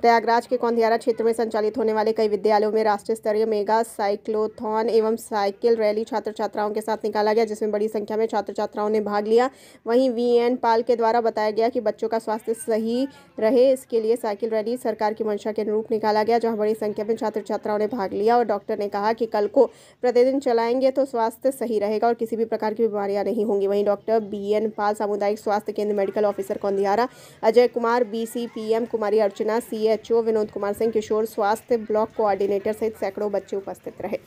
प्रयागराज के कौंधियारा क्षेत्र में संचालित होने वाले कई विद्यालयों में राष्ट्रीय स्तरीय मेगा साइक्लोथॉन एवं साइकिल रैली छात्र छात्राओं के साथ निकाला गया जिसमें बड़ी संख्या में छात्र छात्राओं ने भाग लिया वहीं वी एन पाल के द्वारा बताया गया कि बच्चों का स्वास्थ्य सही रहे इसके लिए साइकिल रैली सरकार की मंशा के अनुरूप निकाला गया जहाँ बड़ी संख्या में छात्र छात्राओं ने भाग लिया और डॉक्टर ने कहा कि कल को प्रतिदिन चलाएंगे तो स्वास्थ्य सही रहेगा और किसी भी प्रकार की बीमारियाँ नहीं होंगी वहीं डॉक्टर बी एन पाल सामुदायिक स्वास्थ्य केंद्र medical officer Kaundhiyara Ajay Kumar B C P M Kumari Archana C DHO Vinod Kumar Singh Kishor स्वास्थ्य ब्लॉक कोऑर्डिनेटर सहित सैकड़ों बच्चे उपस्थित रहे